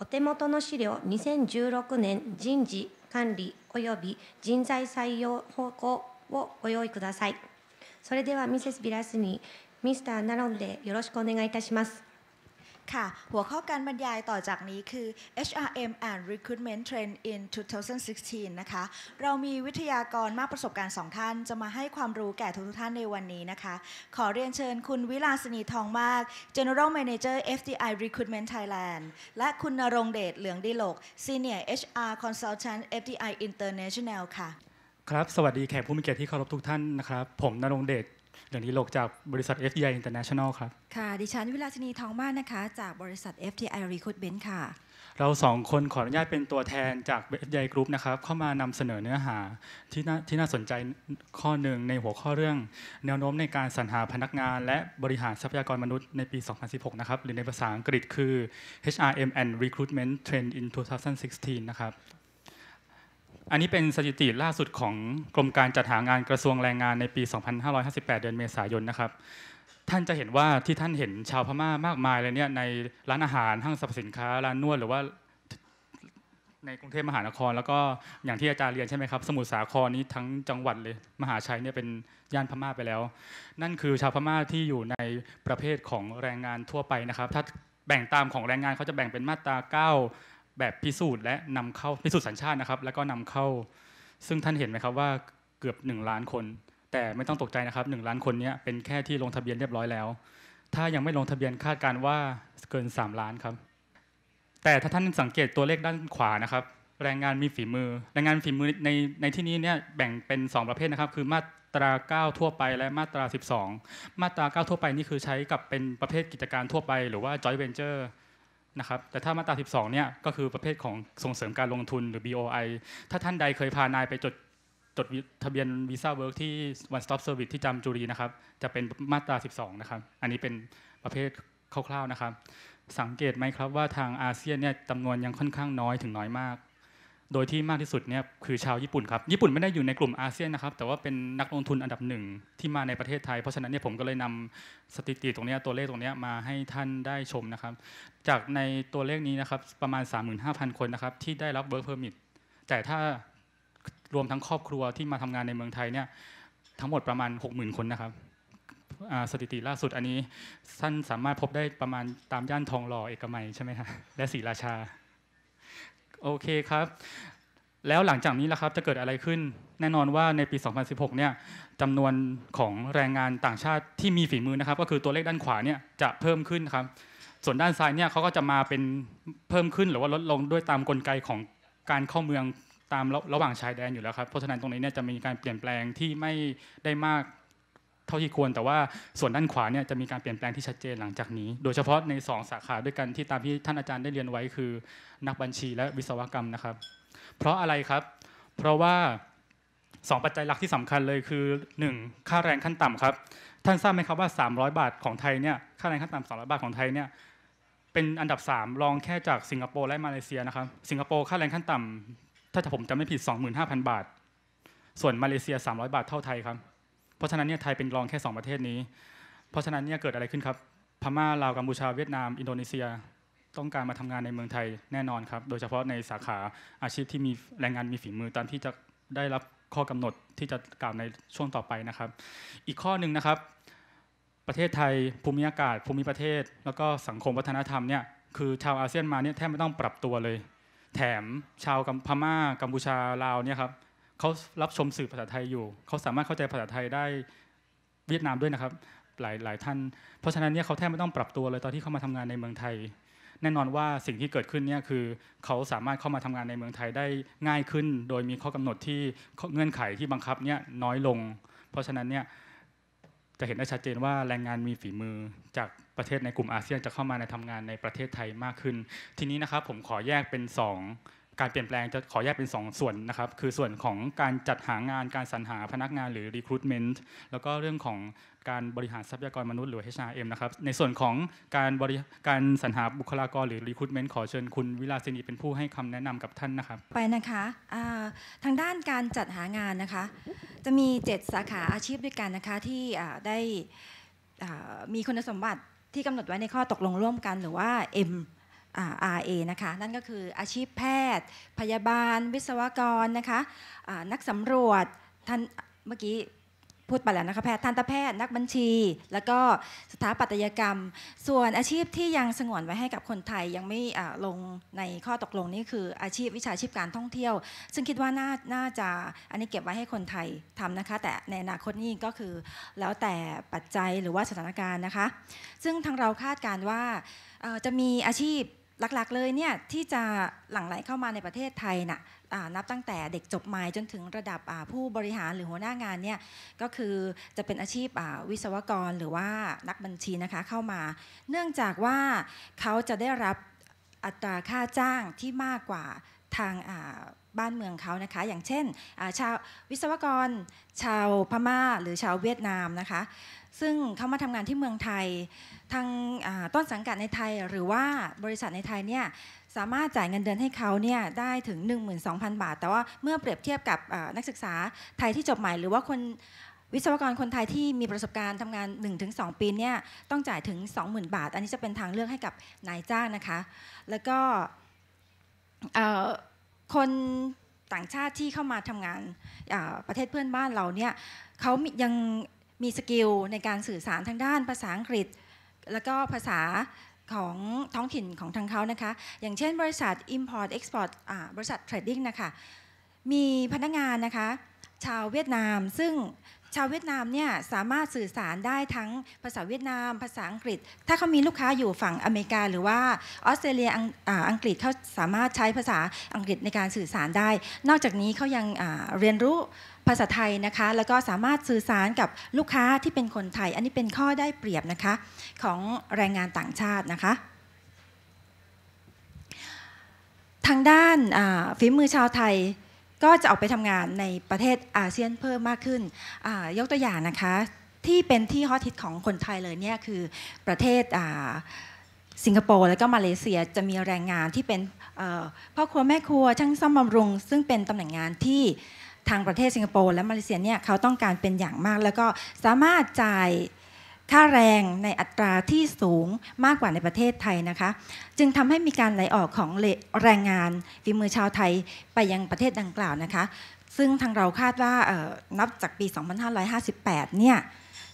お手元の資料2016年人事管理及び人材採用方向をご用意ください。それではミセスビラスにミスターナロンでよろしくお願いいたします。ค่ะหัวข้อการบรรยายต่อจากนี้คือ HRM and Recruitment Trend in 2016 นะคะ เรามีวิทยากรมากประสบการณ์สองท่าน จะมาให้ความรู้แก่ทุกท่านในวันนี้นะคะ ขอเรียนเชิญคุณวิลาสนีทองมาก General Manager FDI Recruitment Thailand และคุณนรงเดช เหลืองดิโลก Senior HR Consultant FDI International ค่ะ ครับ สวัสดีแขกผู้มีเกียรติที่เคารพทุกท่านนะครับผมนรงเดชเดี๋ยวนี้หลกจากบริษัท FDI International ครับ ค่ะ ดิฉัน วิลาชนีทองมากนะคะ จากบริษัท f t i Recruitment ค่ะ เราสองคนขออนุญาตเป็นตัวแทนจาก FDI Group นะครับเข้ามานำเสนอเนื้อหาที่น่าที่น่าสนใจข้อหนึ่งในหัวข้อเรื่อง แนวโน้มในการสรรหาพนักงาน และบริหารทรัพยากรมนุษย์ในปี 2016 นะครับหรือในภาษาอังกฤษคือ HRM and Recruitment Trend in 2016 นะครับอันนี้เป็นสถิติล่าสุดของกรมการจัดหางานกระทรวงแรงงานในปี 2558 เดือนเมษายนนะครับ ท่านจะเห็นว่าที่ท่านเห็นชาวพม่ามากมายเลยเนี่ยในร้านอาหารห้างสรรพสินค้าร้านนวดหรือว่าในกรุงเทพมหานคร แล้วก็อย่างที่อาจารย์เรียนใช่ไหมครับ สมุทรสาครนี้ทั้งจังหวัดเลยมหาชัยเนี่ยเป็นย่านพม่าไปแล้ว นั่นคือชาวพม่าที่อยู่ในประเภทของแรงงานทั่วไปนะครับ ถ้าแบ่งตามของแรงงานเขาจะแบ่งเป็นมาตรา9แบบพิสูจน์และนำเข้าพิสูจน์สัญชาตินะครับแล้วก็นำเข้า ซึ่งท่านเห็นไหมครับว่าเกือบ 1 ล้านคน แต่ไม่ต้องตกใจนะครับ 1 ล้านคนนี้เป็นแค่ที่ลงทะเบียนเรียบร้อยแล้ว ถ้ายังไม่ลงทะเบียนคาดการว่าเกิน 3 ล้านครับ แต่ถ้าท่านสังเกตตัวเลขด้านขวานะครับแรงงานมีฝีมือแรงงานฝีมือในในที่นี้เนี่ยแบ่งเป็น 2 ประเภทนะครับคือมาตรา 9 ทั่วไปและมาตรา 12 มาตรา 9 ทั่วไปนี่คือใช้กับเป็นประเภทกิจการทั่วไปหรือว่า joint venture นะครับแต่ถ้ามาตรา 12เนี่ยก็คือประเภทของส่งเสริมการลงทุนหรือ BOI ถ้าท่านใดเคยพานายไปจดจดทะเบียนวีซ่าเวิร์กที่ One Stop Service ที่จำจุรีนะครับจะเป็นมาตรา 12นะครับอันนี้เป็นประเภทคร่าวๆนะครับสังเกตไหมครับว่าทางอาเซียนเนี่ยจำนวนยังค่อนข้างน้อยถึงน้อยมากโดยที่มากที่สุดเนี่ยคือชาวญี่ปุ่นครับ ญี่ปุ่นไม่ได้อยู่ในกลุ่มอาเซียนนะครับแต่ว่าเป็นนักลงทุนอันดับหนึ่งที่มาในประเทศไทย เพราะฉะนั้นเนี่ยผมก็เลยนำสถิติตรงนี้ตัวเลขตรงนี้มาให้ท่านได้ชมนะครับ จากในตัวเลขนี้นะครับประมาณ 35,000 คนนะครับที่ได้รับ work permit แต่ถ้ารวมทั้งครอบครัวที่มาทำงานในเมืองไทยเนี่ยทั้งหมดประมาณ 60,000 คนนะครับสถิติล่าสุดอันนี้ท่านสามารถพบได้ประมาณตามย่านทองหล่อเอกมัยใช่ไหมฮะและศรีราชาโอเคครับแล้วหลังจากนี้ล่ะครับจะเกิดอะไรขึ้น แน่นอนว่าในปี 2016 เนี่ยจำนวนของแรงงานต่างชาติที่มีฝีมือนะครับ ก็คือตัวเลขด้านขวาเนี่ยจะเพิ่มขึ้นครับ ส่วนด้านซ้ายเนี่ยเขาก็จะมาเป็นเพิ่มขึ้นหรือว่าลดลงด้วยตามกลไกของการเข้าเมืองตามระหว่างชายแดนอยู่แล้วครับเพราะฉะนั้นตรงนี้เนี่ยจะมีการเปลี่ยนแปลงที่ไม่ได้มากเท่าที่ควรแต่ว่าส่วนด้านขวาเนี่ยจะมีการเปลี่ยนแปลงที่ชัดเจนหลังจากนี้ โดยเฉพาะใน 2 สาขาด้วยกันที่ตามที่ท่านอาจารย์ได้เรียนไว้คือ นักบัญชีและวิศวกรรมนะครับ เพราะอะไรครับ เพราะว่า 2 ปัจจัยหลักที่สำคัญเลยคือ 1. ค่าแรงขั้นต่ำครับท่านทราบไหมครับว่า 300 บาทของไทยเนี่ยค่าแรงขั้นต่ำ300บาทของไทยเนี่ยเป็นอันดับ3รองแค่จากสิงคโปร์และมาเลเซียนะครับสิงคโปร์ค่าแรงขั้นต่ำ ถ้าผมจำไม่ผิด 25,000 บาท ส่วนมาเลเซีย 300 บาทเท่าไทยครับเพราะฉะนั้นเนี่ยไทยเป็นรองแค่ 2 ประเทศนี้ เพราะฉะนั้นเนี่ยเกิดอะไรขึ้นครับพม่าลาวกัมพูชาเวียดนาม อินโดนีเซียต้องการมาทำงานในเมืองไทยแน่นอนครับโดยเฉพาะในสาขาอาชีพที่มีแรงงานมีฝีมือตามที่จะได้รับข้อกำหนดที่จะกล่าวในช่วงต่อไปนะครับ อีกข้อหนึ่งนะครับ ประเทศไทยภูมิอากาศ ภูมิประเทศ แล้วก็สังคมวัฒนธรรมเนี่ยคือชาวอาเซียนมาเนี่ยแทบไม่ต้องปรับตัวเลย แถมชาวพม่ากัมพูชาลาวเนี่ยครับเขารับชมสื่อภาษาไทยอยู่ เขาสามารถเข้าใจภาษาไทยได้เวียดนามด้วยนะครับหลายหลายท่าน เพราะฉะนั้นเนี่ยเขาแทบไม่ต้องปรับตัวเลยตอนที่เขามาทำงานในเมืองไทย แน่นอนว่าสิ่งที่เกิดขึ้นเนี่ยคือเขาสามารถเข้ามาทำงานในเมืองไทยได้ง่ายขึ้น โดยมีข้อกำหนดที่เงื่อนไขที่บังคับเนี่ยน้อยลง เพราะฉะนั้นเนี่ยจะเห็นได้ชัดเจนว่าแรงงานมีฝีมือจากประเทศในกลุ่มอาเซียน จะเข้ามาในทำงานในประเทศไทยมากขึ้นทีนี้นะครับผมขอแยกเป็น2การเปลี่ยนแปลงจะขอแยกเป็น 2 ส่วนนะครับคือส่วนของการจัดหางานการสรรหาพนักงานหรือ recruitment แล้วก็เรื่องของการบริหารทรัพยากรมนุษย์หรือ HRM นะครับในส่วนของการบริการสรรหาบุคลากรหรือ recruitment ขอเชิญคุณวิลาสินีเป็นผู้ให้คำแนะนำกับท่านนะครับไปนะคะทางด้านการจัดหางานนะคะจะมี 7 สาขาอาชีพด้วยกันนะคะที่ได้มีคุณสมบัติที่กำหนดไว้ในข้อตกลงร่วมกันหรือว่า M RA นะคะนั่นก็คืออาชีพแพทย์ พยาบาล วิศวกรนะคะนักสำรวจท่านเมื่อกี้พูดไปแล้วนะคะแพทย์ทันตแพทย์ นักบัญชี แล้วก็สถาปัตยกรรม ส่วนอาชีพที่ยังสงวนไว้ให้กับคนไทยยังไม่ลงในข้อตกลงนี่คืออาชีพวิชาชีพการท่องเที่ยว ซึ่งคิดว่าน่านาจะอันนี้เก็บไว้ให้คนไทยทำนะคะแต่ในอนาคตนี่ก็คือ แล้วแต่ปัจจัยหรือว่าสถานการณ์นะคะ ซึ่งทางเราคาดการว่าจะมีอาชีพหลักๆเลยเนี่ยที่จะหลั่งไหลเข้ามาในประเทศไทยนะ่ะนับตั้งแต่เด็กจบใหม่จนถึงระดับผู้บริหารหรือหัวหน้างานเนี่ยก็คือจะเป็นอาชีพวิศวกรหรือว่านักบัญชีนะคะเข้ามา เนื่องจากว่าเขาจะได้รับอัตราค่าจ้างที่มากกว่าทางบ้านเมืองเขานะคะ อย่างเช่น ชาววิศวกร ชาวพม่า หรือชาวเวียดนาม นะคะ ซึ่งเขามาทำงานที่เมืองไทยทางต้นสังกัดในไทย หรือว่าบริษัทในไทยเนี่ย สามารถจ่ายเงินเดือนให้เขาเนี่ย ได้ถึง12,000 บาท แต่ว่าเมื่อเปรียบเทียบกับนักศึกษาไทยที่จบใหม่ หรือว่าคนวิศวกรคนไทยที่มีประสบการณ์ทำงาน 1-2ปีเนี่ย ต้องจ่ายถึง20,000บาท อันนี้จะเป็นทางเลือกให้กับนายจ้างนะคะ แล้วก็คนต่างชาติที่เข้ามาทำงานประเทศเพื่อนบ้านเราเนี่ยเขายังมีสกิลในการสื่อสารทางด้านภาษาอังกฤษ แล้วก็ภาษาของท้องถิ่นของทางเขานะคะอย่างเช่น บริษัท Import Export บริษัท Trading นะคะมีพนักงานนะคะ ชาวเวียดนามซึ่งชาวเวียดนามเนี่ยสามารถสื่อสารได้ทั้งภาษาเวียดนาม ภาษาอังกฤษ ถ้าเขามีลูกค้าอยู่ฝั่งอเมริกาหรือว่าออสเตรเลียอังกฤษเขาสามารถใช้ภาษาอังกฤษในการสื่อสารได้ นอกจากนี้เขายังเรียนรู้ภาษาไทยนะคะแล้วก็สามารถสื่อสารกับลูกค้าที่เป็นคนไทย อันนี้เป็นข้อได้เปรียบนะคะของแรงงานต่างชาตินะคะทางด้านฝีมือชาวไทยก็จะออกไปทำงานในประเทศอาเซียนเพิ่มมากขึ้น ยกตัวอย่างนะคะที่เป็นที่ฮอตฮิตของคนไทยเลยเนี่ยคือประเทศสิงคโปร์และก็มาเลเซียจะมีแรงงานที่เป็นพ่อครัวแม่ครัวช่างซ่อมบำรุง ซึ่งเป็นตำแหน่งงานที่ทางประเทศสิงคโปร์และมาเลเซียเนี่ยเขาต้องการเป็นอย่างมาก แล้วก็สามารถจ่ายค่าแรงในอัตราที่สูงมากกว่าในประเทศไทยนะคะจึงทำให้มีการไหลออกของแรงงานฝีมือชาวไทยไปยังประเทศดังกล่าวนะคะซึ่งทางเราคาดว่านับจากปี 2558เนี่ย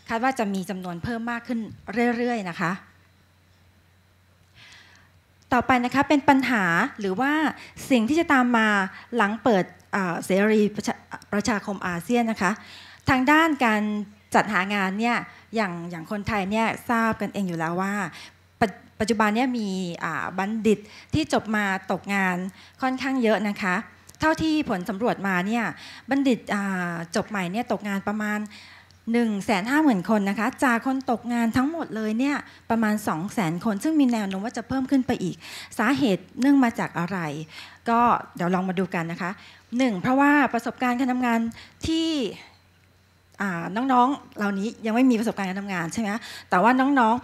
คาดว่าจะมีจำนวนเพิ่มมากขึ้นเรื่อยๆนะคะต่อไปนะคะเป็นปัญหาหรือว่าสิ่งที่จะตามมาหลังเปิดเสรีประชาคมอาเซียนนะคะทางด้านการจัดหางานเนี่ยอย่างอย่างคนไทยเนี่ยทราบกันเองอยู่แล้วว่า ปัจจุบันเนี่ยมีบัณฑิตที่จบมาตกงานค่อนข้างเยอะนะคะ เท่าที่ผลสำรวจมาเนี่ยบัณฑิตจบใหม่เนี่ยตกงานประมาณ1 5 0 0 0 0คนนะคะจากคนตกงานทั้งหมดเลยเนี่ยประมาณ2 0 0 0 0 0 คนซึ่งมีแนวโน้มว่าจะเพิ่มขึ้นไปอีกสาเหตุเนื่องมาจากอะไร ก็เดี๋ยวลองมาดูกันนะคะ 1. เพราะว่าประสบการณ์การทำงานที่น้องๆ เหล่านี้ยังไม่มีประสบการณ์การทำงานใช่ไหมแต่ว่าน้อง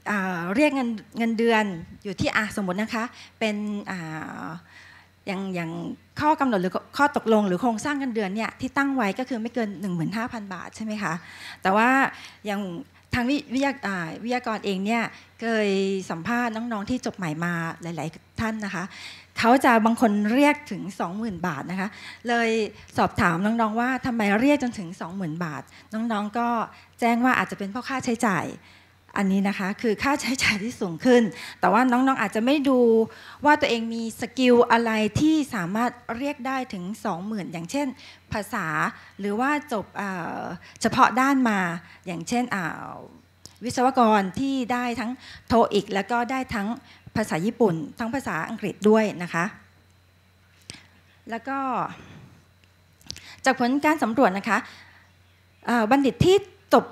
ๆเรียกเงินเงินเดือนอยู่ที่อาสมมตินะคะ เป็นอย่างอย่างข้อกำหนดหรือข้อตกลงหรือโครงสร้างเงินเดือนเนี่ยที่ตั้งไว้ก็คือไม่เกิน15,000บาทใช่ไหมคะ แต่ว่าอย่างทางวิทยากรเองเนี่ยเคยสัมภาษณ์น้องๆ ที่จบใหม่มาหลาย ๆ ท่านนะคะเขาจะบางคนเรียกถึง 20,000 บาทนะคะ เลยสอบถามน้องๆว่าทำไมเรียกจนถึง 20,000 บาท น้องๆก็แจ้งว่าอาจจะเป็นเพราะค่าใช้จ่าย อันนี้นะคะคือค่าใช้จ่ายที่สูงขึ้น แต่ว่าน้องๆ อาจจะไม่ดูว่าตัวเองมีสกิลอะไรที่สามารถเรียกได้ถึง 20,000 อย่างเช่น ภาษา หรือว่าจบเฉพาะด้านมา อย่างเช่นวิศวกรที่ได้ทั้งโทอีก แล้วก็ได้ทั้งภาษาญี่ปุ่นทั้งภาษาอังกฤษด้วยนะคะ แล้วก็จากผลการสำรวจนะคะบัณฑิตที่จบ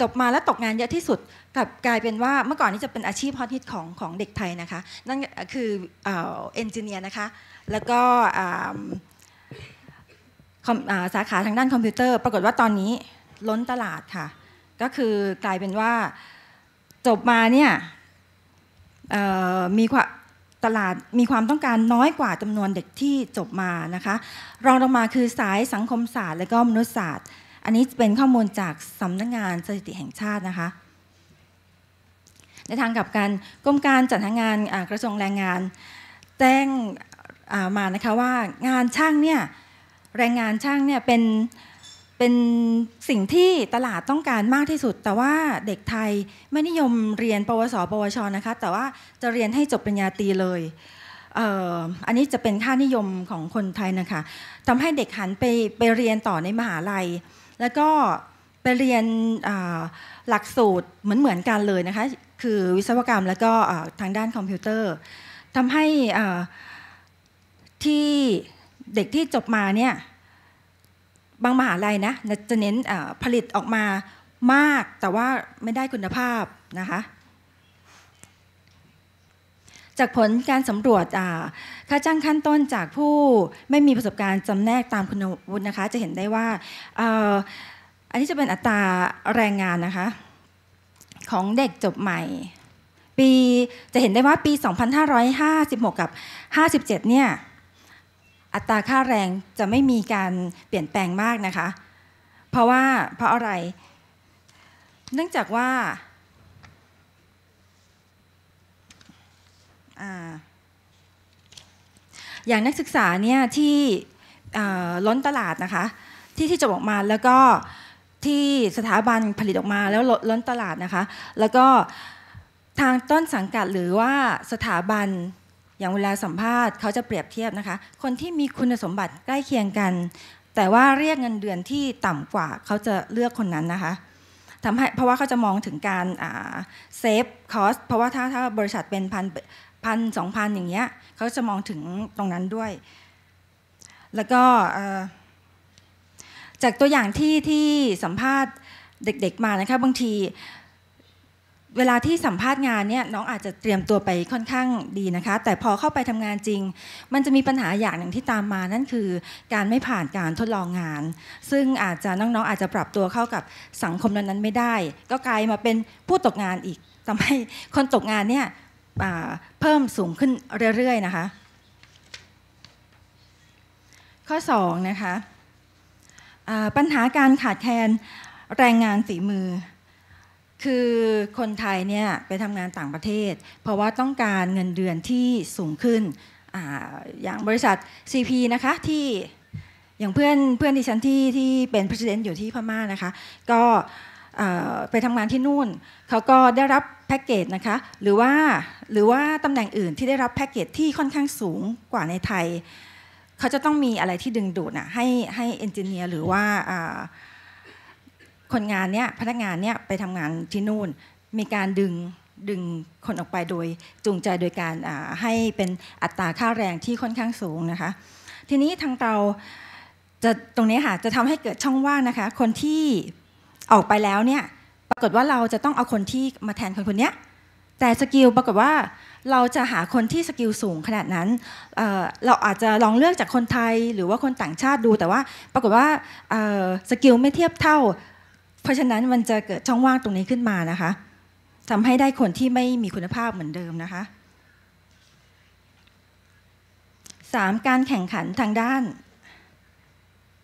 จบมาแล้วตกงานเยอะที่สุดกลับกลายเป็นว่าเมื่อก่อนนี้จะเป็นอาชีพฮอตฮิตของของเด็กไทยนะคะ นั่นคือเอนจิเนียร์นะคะแล้วก็สาขาทางด้านคอมพิวเตอร์ ปรากฏว่าตอนนี้ล้นตลาดค่ะ ก็คือกลายเป็นว่าจบมาเนี่ยมีความตลาดมีความต้องการน้อยกว่าจำนวนเด็กที่จบมานะคะรองลงมาคือสายสังคมศาสตร์และก็มนุษยศาสตร์ อันนี้เป็นข้อมูลจากสำนักงงานสถิติแห่งชาตินะคะ ในทางกลับกันกรมการจัดหางานกระทรวงแรงงานแจ้งมานะคะว่างานช่างเนี่ยแรงงานช่างเนี่ยเป็นเป็นสิ่งที่ตลาดต้องการมากที่สุด แต่ว่าเด็กไทยไม่นิยมเรียนปวสปวชนะคะแต่ว่าจะเรียนให้จบปริญญาตรีเลยเอออันนี้จะเป็นค่านิยมของคนไทยนะคะทำให้เด็กหันไปไปเรียนต่อในมหาลัย แล้วก็ไปเรียนหลักสูตรเหมือนเหมือนกันเลยนะคะคือวิศวกรรมแล้วก็ทางด้านคอมพิวเตอร์ทำให้ที่เด็กที่จบมาเนี่ยบางมหาลัยนะจะเน้นผลิตออกมามากแต่ว่าไม่ได้คุณภาพนะคะจากผลการสำรวจค่าจ้างขั้นต้นจากผู้ไม่มีประสบการณ์จำแนกตามคุณวุฒินะคะจะเห็นได้ว่าอันนี้จะเป็นอัตราแรงงานนะคะของเด็กจบใหม่ ปีจะเห็นได้ว่าปี 2556 กับ 57เนี่ยอัตราค่าแรงจะไม่มีการเปลี่ยนแปลงมากนะคะเพราะว่าเพราะอะไร เนื่องจากว่าอย่างนักศึกษาเนี่ยที่ล้นตลาดนะคะที่ที่จะออกมาแล้วก็ที่สถาบันผลิตออกมาแล้วล้นตลาดนะคะแล้วก็ทางต้นสังกัดหรือว่าสถาบันอย่างเวลาสัมภาษณ์เขาจะเปรียบเทียบนะคะคนที่มีคุณสมบัติใกล้เคียงกัน แต่ว่าเรียกเงินเดือนที่ต่ำกว่าเขาจะเลือกคนนั้นนะคะทำให้เพราะว่าเขาจะมองถึงการเซฟคอสเพราะว่าถ้าถ้าบริษัทเป็นพันพันสองพันอย่างเงี้ยเขาจะมองถึงตรงนั้นด้วย แล้วก็จากตัวอย่างที่ที่สัมภาษณ์เด็กๆ มานะคะบางทีเวลาที่สัมภาษณ์งานเนี่ยน้องอาจจะเตรียมตัวไปค่อนข้างดีนะคะ แต่พอเข้าไปทำงานจริง มันจะมีปัญหาอย่างหนึ่งที่ตามมานั่นคือการไม่ผ่านการทดลองงาน ซึ่งอาจจะน้องๆอาจจะปรับตัวเข้ากับสังคมนั้นๆไม่ได้ ก็กลายมาเป็นผู้ตกงานอีกทำให้คนตกงานเนี่ยเพิ่มสูงขึ้นเรื่อยๆนะคะ ข้อ2นะคะปัญหาการขาดแคลนแรงงานฝีมือคือคนไทยเนี่ยไปทำงานต่างประเทศเพราะว่าต้องการเงินเดือนที่สูงขึ้นออย่างบริษัท CP นะคะที่อย่างเพื่อนเพื่อนดิฉันที่ที่เป็นประธานอยู่ที่พม่านะคะก็ไปทำงานที่นู่นเขาก็ได้รับแพ็กเกจนะคะหรือว่าหรือว่าตำแหน่งอื่นที่ได้รับแพ็กเกจที่ค่อนข้างสูงกว่าในไทยเขาจะต้องมีอะไรที่ดึงดูดนะให้ให้เอนจิเนียร์หรือว่าคนงานเนี่ยพนักงานเนี่ยไปทำงานที่นู่น มีการดึงดึงคนออกไปโดยจูงใจโดยการให้เป็นอัตราค่าแรงที่ค่อนข้างสูงนะคะทีนี้ทางเราจะตรงนี้ค่ะจะทำให้เกิดช่องว่างนะคะคนที่ออกไปแล้วเนี่ยปรากฏว่าเราจะต้องเอาคนที่มาแทนคนคนนี้แต่สกิลปรากฏว่าเราจะหาคนที่สกิลสูงขนาดนั้นเเราอาจจะลองเลือกจากคนไทยหรือว่าคนต่างชาติดูแต่ว่าปรากฏว่าสกิลไม่เทียบเท่าเพราะฉะนั้นมันจะเกิดช่องว่างตรงนี้ขึ้นมานะคะทำให้ได้คนที่ไม่มีคุณภาพเหมือนเดิมนะคะ 3. การแข่งขันทางด้าน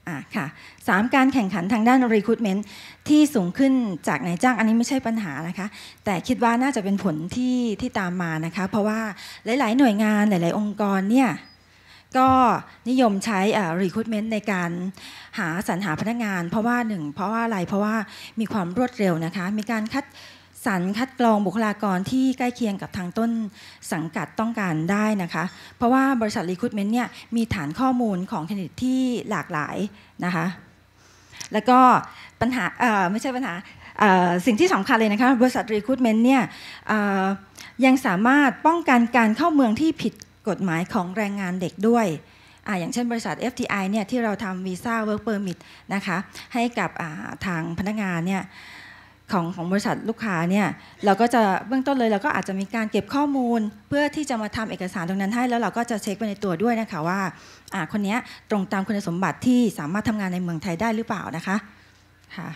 อ่ะค่ะสามการแข่งขันทางด้าน recruitment ที่สูงขึ้นจากนายจ้างอันนี้ไม่ใช่ปัญหานะคะ แต่คิดว่าน่าจะเป็นผลที่ที่ตามมานะคะ เพราะว่าหลาย ๆ หน่วยงานหลาย ๆ องค์กรเนี่ยก็นิยมใช้ recruitment ในการหาสรรหาพนักงาน เพราะว่าหนึ่งเพราะว่าอะไรเพราะว่ามีความรวดเร็วนะคะมีการคัดสรรคัดกรองบุคลากรที่ใกล้เคียงกับทางต้นสังกัดต้องการได้นะคะเพราะว่าบริษัท recruitment เนี่ยมีฐานข้อมูลของคนที่หลากหลายนะคะแล้วก็ปัญหาไม่ใช่ปัญหาสิ่งที่สำคัญเลยนะคะบริษัท recruitment เนี่ยยังสามารถป้องกันการเข้าเมืองที่ผิดกฎหมายของแรงงานเด็กด้วยออย่างเช่นบริษัท FTI เนี่ยที่เราทำวีซ่าเวิร์กเปอร์มินะคะให้กับาทางพนักงานเนี่ยของของบริษัทลูกค้าเนี่ยเราก็จะเบื้องต้นเลยเราก็อาจจะมีการเก็บข้อมูลเพื่อที่จะมาทำเอกสารตรงนั้นให้แล้วเราก็จะเช็คไปในตัวด้วยนะคะว่าคนนี้ตรงตามคุณสมบัติที่สามารถทำงานในเมืองไทยได้หรือเปล่านะคะค่ะ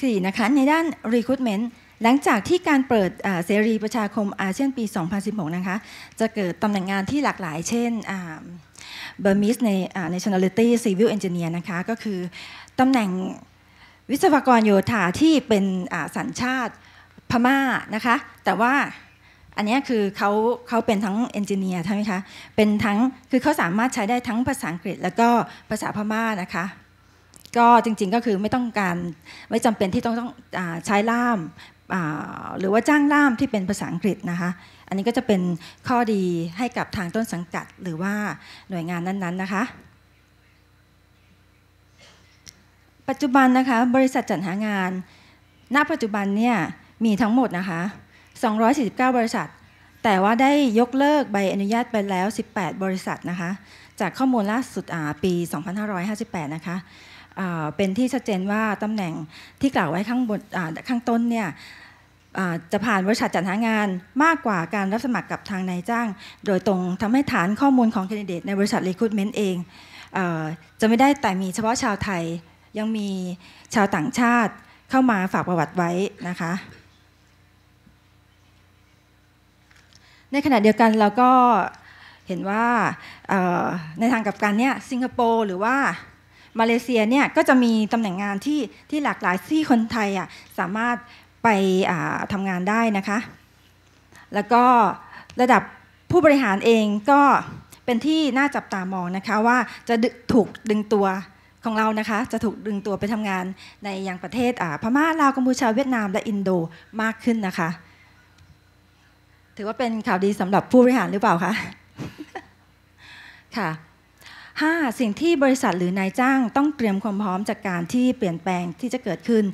สี่นะคะในด้าน recruitment หลังจากที่การเปิดเสรีประชาคมอาเซียนปี 2016 นะคะ จะเกิดตำแหน่งงานที่หลากหลาย เช่นเบอร์มิสในในชน t ลิตี้ซีวิลเอนจิเนียร์นะคะ ก็คือตำแหน่งวิศวกรโยธาที่เป็นสัญชาติพม่านะคะ แต่ว่าอันนี้คือเขาเขาเป็นทั้งเอนจิเนียร์ใช่ไหมคะ เป็นทั้ง คือเขาสามารถใช้ได้ทั้งภาษาอังกฤษ แล้วก็ภาษาพม่านะคะ ก็จริงๆก็คือไม่ต้องการไม่จำเป็นที่ต้องต้องใช้ล่ามหรือว่าจ้างล่ามที่เป็นภาษาอังกฤษนะคะ อันนี้ก็จะเป็นข้อดีให้กับทางต้นสังกัดหรือว่าหน่วยงานนั้นๆนะคะ ปัจจุบันนะคะบริษัทจัดหางานณปัจจุบันเนี่ยมีทั้งหมดนะคะ249 บริษัท แต่ว่าได้ยกเลิกใบอนุญาตไปแล้ว 18 บริษัทนะคะ จากข้อมูลล่าสุดปี2558นะคะเป็นที่ชัดเจนว่าตำแหน่งที่กล่าวไว้ข้างบนข้างต้นเนี่ยจะผ่านบริษัทจัดหางานมากกว่าการรับสมัครกับทางนายจ้าง โดยตรงทำให้ฐานข้อมูลของแคนดิเดตในบริษัท Recruitment เองอจะไม่ได้แต่มีเฉพาะชาวไทยยังมีชาวต่างชาติเข้ามาฝากประวัติไว้นะคะ ในขณะเดียวกันเราก็เห็นว่าในทางกับการเนี้ยสิงคโปร์หรือว่ามาเลเซียเนี่ยก็จะมีตำแหน่งงานที่ที่หลากหลายที่คนไทยอ่ะสามารถไปทำงานได้นะคะ แล้วก็ระดับผู้บริหารเองก็เป็นที่น่าจับตามองนะคะ ว่าจะถูกดึงตัวของเรานะคะ จะถูกดึงตัวไปทำงานในยังประเทศพม่าลาวกัมพูชาเวียดนาม และอินโดมากขึ้นนะคะ ถือว่าเป็นข่าวดีสำหรับผู้บริหารหรือเปล่าคะค่ะ 5. สิ่งที่บริษัทหรือนายจ้างต้องเตรียมความพร้อมจากการที่เปลี่ยนแปลงที่จะเกิดขึ้น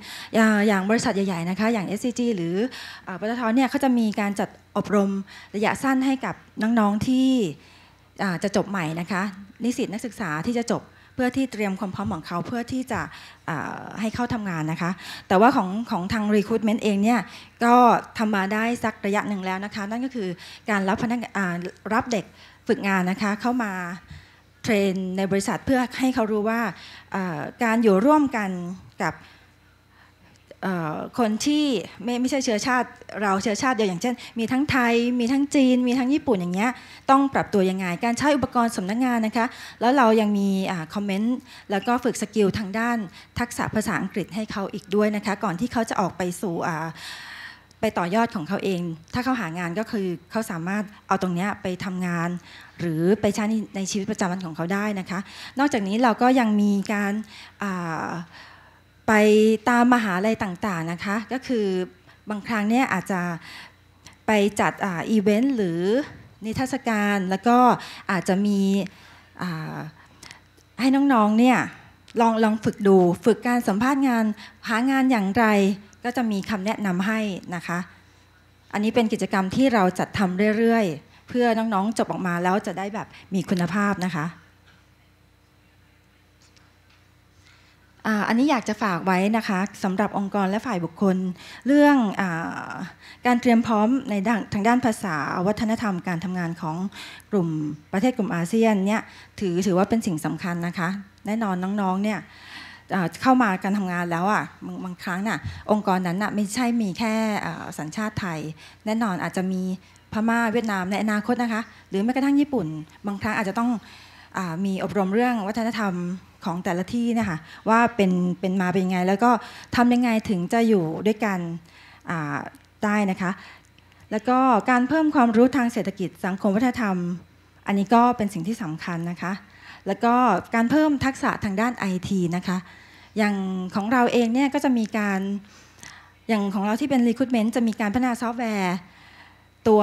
อย่างบริษัทใหญ่ๆนะคะ อย่าง SCG หรือปตทเนี่ยเขาจะมีการจัดอบรมระยะสั้นให้กับน้องๆที่จะจบใหม่นะคะนิสิตนักศึกษาที่จะจบ เพื่อที่เตรียมความพร้อมของเขาเพื่อที่จะให้เข้าทำงานนะคะ แต่ว่าของของทาง Recruitment เองเนี่ยก็ทำมาได้สักระยะหนึ่งแล้วนะคะ นั่นก็คือการรับพนักรับเด็กฝึกงานนะคะเข้ามาเทรนในบริษัทเพื่อให้เขารู้ว่าการอยู่ร่วมกันกับคนที่ไม่ไม่ใช่เชื้อชาติเราเชื้อชาติเดียวอย่างเช่น มีทั้งไทย มีทั้งจีน มีทั้งญี่ปุ่นอย่างเงี้ยต้องปรับตัวยังไงการใช้อุปกรณ์สำนักงงานนะคะแล้วเรายังมีคอมเมนต์แล้วก็ฝึกสกิลทางด้าน ทักษะภาษาอังกฤษให้เขาอีกด้วยนะคะก่อนที่เขาจะออกไปสู่ไปต่อยอดของเขาเอง ถ้าเขาหางานก็คือเขาสามารถเอาตรงนี้ไปทำงาน หรือไปใช้ในชีวิตประจำวันของเขาได้นะคะ นอกจากนี้เราก็ยังมีการไปตามมหาลัยต่างๆนะคะ ก็คือบางครั้งเนี่ยอาจจะไปจัดอีเวนต์หรือนิทรรศการแล้วก็อาจจะมีให้น้องๆเนี่ยลองลองฝึกดูฝึกการสัมภาษณ์งานหางานอย่างไรก็จะมีคำแนะนำให้นะคะ อันนี้เป็นกิจกรรมที่เราจัดทำเรื่อยๆเพื่อน้องๆจบออกมาแล้วจะได้แบบมีคุณภาพนะคะ อันนี้อยากจะฝากไว้นะคะสำหรับองค์กรและฝ่ายบุคคล เรื่องอการเตรียมพร้อมในด้านทางด้านภาษาวัฒนธรรมการทำงานของกลุ่มประเทศกลุ่มอาเซียนเนี่ยถือถือว่าเป็นสิ่งสำคัญนะคะแน่นอนน้องๆเนี่ยเข้ามาการทำงานแล้วอ่ะบางครั้งน่ะองค์กรนั้นน่ะไม่ใช่มีแค่สัญชาติไทย แน่นอนอาจจะมีพม่าเวียดนามในอนาคตนะคะ หรือแม้กระทั่งญี่ปุ่น บางครั้งอาจจะต้องอมีอบรมเรื่องวัฒนธรรมของแต่ละที่นะคะว่าเป็นเป็นมาเป็นยังไง แล้วก็ทำยังไงถึงจะอยู่ด้วยกันได้นะคะ แล้วก็การเพิ่มความรู้ทางเศรษฐกิจสังคมวัฒนธรรม อันนี้ก็เป็นสิ่งที่สำคัญนะคะแล้วก็การเพิ่มทักษะทางด้านไอทีนะคะ อย่างของเราเองเนี่ยก็จะมีการอย่างของเราที่เป็น Recruitment จะมีการพัฒนาซอฟต์แวร์ ตัว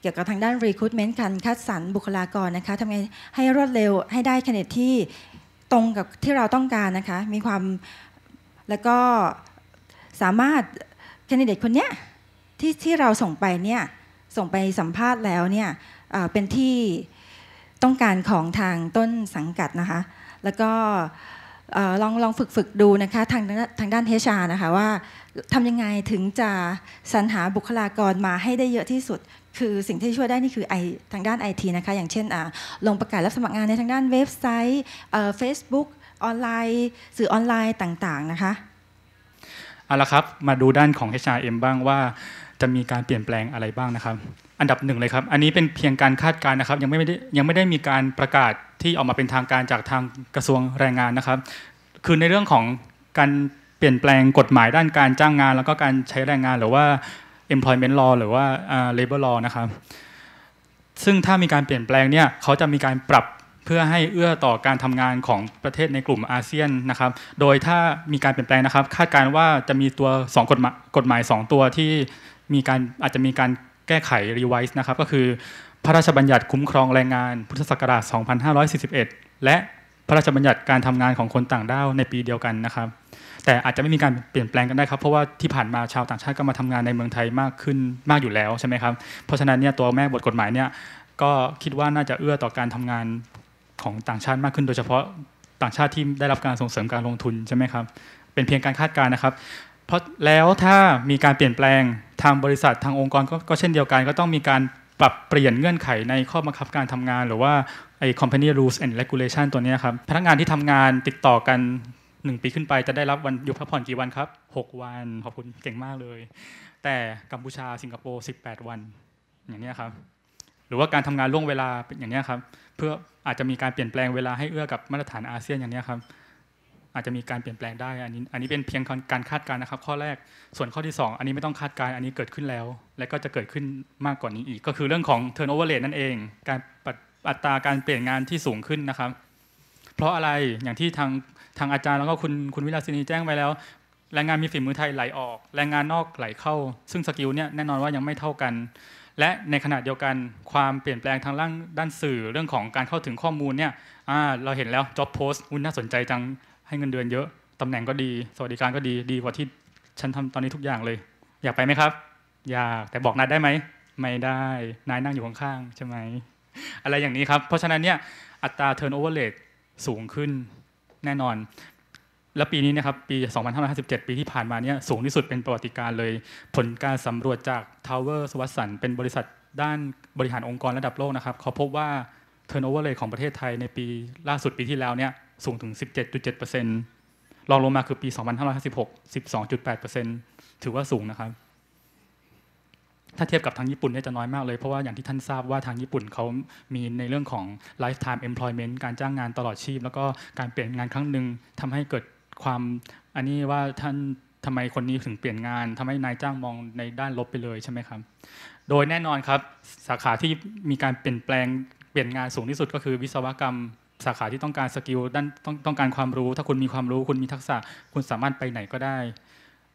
เกี่ยวกับทางด้าน Recruitment การคัดสรรบุคลากรนะคะทำไงให้รวดเร็วให้ได้คะแนนที่ตรงกับที่เราต้องการนะคะมีความแล้วก็สามารถคนดิเดตคนเนี้ยที่ที่เราส่งไปเนี่ยส่งไปสัมภาษณ์แล้วเนี่ยเป็นที่ต้องการของทางต้นสังกัดนะคะ แล้วก็ลองลองฝึกฝึกดูนะคะทางทางด้านเทชานะคะว่าทำยังไงถึงจะสรรหาบุคลากรมาให้ได้เยอะที่สุด คือสิ่งที่ช่วยได้นี่คือไอทางด้านไอทีนะคะ อย่างเช่นลงประกาศรับสมัครงานในทางด้านเว็บไซต์เฟซบุ๊กออนไลน์สื่อออนไลน์ต่างๆนะคะเอาละครับมาดูด้านของ HRM บ้างว่าจะมีการเปลี่ยนแปลงอะไรบ้างนะครับอันดับหนึ่งเลยครับ อันนี้เป็นเพียงการคาดการณ์นะครับ ยังไม่ได้ยังไม่ได้มีการประกาศที่ออกมาเป็นทางการจากทางกระทรวงแรงงานนะครับ คือในเรื่องของการเปลี่ยนแปลงกฎหมายด้านการจ้างงาน แล้วก็การใช้แรงงาน หรือว่า employment law หรือว่า labor law นะครับ ซึ่งถ้ามีการเปลี่ยนแปลงเนี่ยเขาจะมีการปรับเพื่อให้เอื้อต่อการทำงานของประเทศในกลุ่มอาเซียนนะครับ โดยถ้ามีการเปลี่ยนแปลงนะครับ คาดการณ์ว่าจะมีตัว2กฎหมายกฎหมาย2ตัวที่มีการอาจจะมีการแก้ไขรีไวซ์นะครับก็คือพระราชบัญญัติคุ้มครองแรงงาน พุทธศักราช 2541 และพระราชบัญญัติการทำงานของคนต่างด้าวในปีเดียวกันนะครับ แต่อาจจะไม่มีการเปลี่ยนแปลงกันได้ครับ เพราะว่าที่ผ่านมาชาวต่างชาติก็มาทำงานในเมืองไทยมากขึ้นมากอยู่แล้วใช่ไหมครับเพราะฉะนั้นเนี่ยตัวแม่บทกฎหมายเนี่ยก็คิดว่าน่าจะเอื้อต่อการทำงานของต่างชาติมากขึ้น โดยเฉพาะต่างชาติที่ได้รับการส่งเสริมการลงทุนใช่ไหมครับเป็นเพียงการคาดการณ์นะครับเพราะแล้วถ้ามีการเปลี่ยนแปลงทางบริษัททางองค์กรก็เช่นเดียวกัน ก็ต้องมีการปรับเปลี่ยนเงื่อนไขในข้อบังคับการทำงาน หรือว่าไอ้ company rules and regulation ตัวนี้ครับพนักงานที่ทำงานติดต่อกัน 1 ปีขึ้นไป จะได้รับวันหยุดพักผ่อนกี่วันครับ6วันขอบคุณเก่งมากเลย แต่กัมพูชาสิงคโปร์18 วัน อย่างนี้ครับหรือว่าการทำงานล่วงเวลาอย่างนี้ครับเพื่ออาจจะมีการเปลี่ยนแปลงเวลาให้เอื้อ กับมาตรฐานอาเซียนอย่างนี้ครับอาจจะมีการเปลี่ยนแปลงได้อันนี้อันนี้เป็นเพียงการคาดการณ์นะครับ ข้อแรก ส่วนข้อที่ 2 อันนี้ไม่ต้องคาดการณ์ อันนี้เกิดขึ้นแล้ว และก็จะเกิดขึ้นมากกว่านี้อีก ก็คือเรื่องของ turnover rate นั่นเอง การอัตราการเปลี่ยนงานที่สูงขึ้นนะครับ เพราะอะไร อย่างที่ทางทางอาจารย์แล้วก็คุณคุณวิลาสินีแจ้งไปแล้ว แรงงานมีฝีมือไทยไหลออก แรงงานนอกไหลเข้า ซึ่งสกิลเนี่ยแน่นอนว่ายังไม่เท่ากัน และในขณะเดียวกันความเปลี่ยนแปลงทางล่างด้านสื่อเรื่องของการเข้าถึงข้อมูลเนี่ยเราเห็นแล้ว job post น่าสนใจจังให้เงินเดือนเยอะ ตำแหน่งก็ดี สวัสดิการก็ดี ดีกว่าที่ฉันทำตอนนี้ทุกอย่างเลย อยากไปไหมครับ อยาก แต่บอกนายได้ไหม ไม่ได้ นายนั่งอยู่ข้างๆใช่ไหม อะไรอย่างนี้ครับ เพราะฉะนั้นเนี่ยอัตราเทิร์นโอเวอร์เลทสูงขึ้นแน่นอน และปีนี้นะครับปี 2557 ปีที่ผ่านมาเนี่ยสูงที่สุดเป็นประวัติการเลย ผลการสำรวจจาก Tower s w a t s o n เป็นบริษัทด้านบริหารองค์กรระดับโลกนะครับเขาพบว่า Turnover Rate ของประเทศไทยในปีล่าสุดปีที่แล้วเนี่ยสูงถึง 17.7%ลองลงมาคือปี 2556 12.8%ถือว่าสูงนะครับ ถ้าเทียบกับทางญี่ปุ่นเนี่ยจะน้อยมากเลย เพราะว่าอย่างที่ท่านทราบว่าทางญี่ปุ่นเขามีในเรื่องของ lifetime employment การจ้างงานตลอดชีพ แล้วก็การเปลี่ยนงานครั้งหนึ่งทำให้เกิดความอันนี้ว่าท่านทำไมคนนี้ถึงเปลี่ยนงานทำให้นายจ้างมองในด้านลบไปเลยใช่ไหมครับ โดยแน่นอนครับสาขาที่มีการเปลี่ยนแปลงเปลี่ยนงานสูงที่สุดก็คือวิศวกรรมสาขาที่ต้องการสกิลด้านต้องต้องการความรู้ ถ้าคุณมีความรู้คุณมีทักษะ คุณสามารถไปไหนก็ได้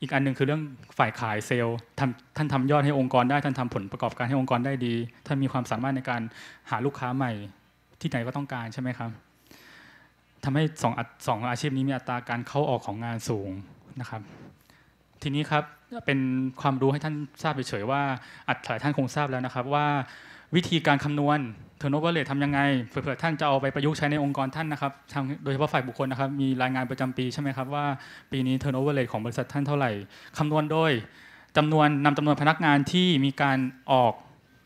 อีกอันนึงคือเรื่องฝ่ายขายเซลล์ ท่านทำยอดให้องค์กรได้ท่านทำผลประกอบการให้องค์กรได้ดีท่านมีความสามารถในการหาลูกค้าใหม่ที่ไหนก็ต้องการใช่ไหมครับทำให้สองสองอาชีพนี้มีอัตราการเข้าออกของงานสูงนะครับ ทีนี้ครับเป็นความรู้ให้ท่านทราบเฉยๆว่า อัดหลายท่านคงทราบแล้วนะครับ ว่าวิธีการคำนวณเทอร์โนเวอร์เลททำยังไง เผื่อท่านจะเอาไปประยุกต์ใช้ในองค์กรท่านนะครับ โดยเฉพาะฝ่ายบุคคลนะครับ มีรายงานประจำปีใช่ไหมครับว่า ปีนี้เทอร์โนเวอร์เลทของบริษัทท่านเท่าไหร่ คำนวณโดยจำนวนนำจำนวนพนักงานที่มีการออก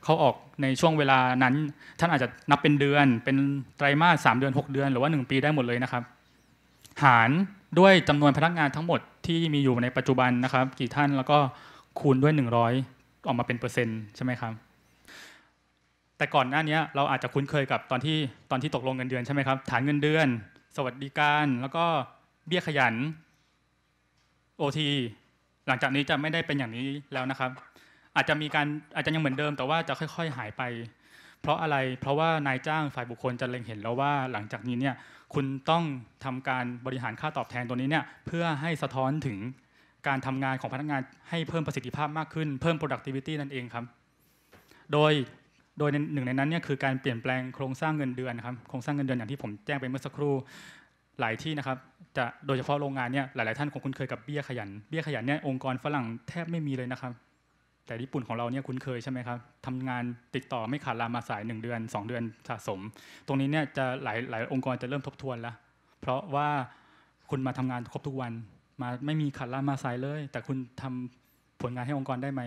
เขาออกในช่วงเวลานั้น ท่านอาจจะนับเป็นเดือนเป็นไตรมาส3เดือน 6 เดือน หรือว่า 1 ปีได้หมดเลยนะครับ หารด้วยจำนวนพนักงานทั้งหมดที่มีอยู่ในปัจจุบันนะครับ กี่ท่านแล้วก็คูณด้วย 100 ออกมาเป็นเปอร์เซ็นต์ใช่ไหมครับแต่ก่อนหน้านี้เราอาจจะคุ้นเคยกับตอนที่ตอนที่ตกลงเงินเดือนใช่ไหมครับฐานเงินเดือน สวัสดิการแล้วก็เบี้ยขยัน OT หลังจากนี้จะไม่ได้เป็นอย่างนี้แล้วนะครับ อาจจะมีการอาจจะยังเหมือนเดิมแต่ว่าจะค่อย ๆ หายไป เพราะอะไรเพราะว่านายจ้างฝ่ายบุคคลจะเล็งเห็นแล้วว่า หลังจากนี้เนี่ยคุณต้องทำการบริหารค่าตอบแทนตัวนี้เนี่ยเพื่อให้สะท้อนถึงการทำงานของพนักงานให้เพิ่มประสิทธิภาพมากขึ้นเพิ่ม productivity นั่นเองครับ โดยโดยหนึ่งในนั้นเนี่ยคือการเปลี่ยนแปลงโครงสร้างเงินเดือนครับโครงสร้างเงินเดือนอย่างที่ผมแจ้งไปเมื่อสักครู่หลายที่นะครับ จะโดยเฉพาะโรงงานเนี่ยหลายๆท่านคงคุ้นเคยกับเบี้ยขยัน เบี้ยขยันเนี่ยองค์กรฝรั่งแทบไม่มีเลยนะครับ แต่ญี่ปุ่นของเราเนี่ยคุ้นเคยใช่ไหมครับทำงานติดต่อไม่ขาดลามาสาย 1 เดือน 2 เดือนสะสม ตรงนี้เนี่ยจะหลายหลายองค์กรจะเริ่มทบทวนแล้ว เพราะว่าคุณมาทำงานครบทุกวันมาไม่มีขาดลามาสายเลย แต่คุณทำผลงานให้องค์กรได้ไหม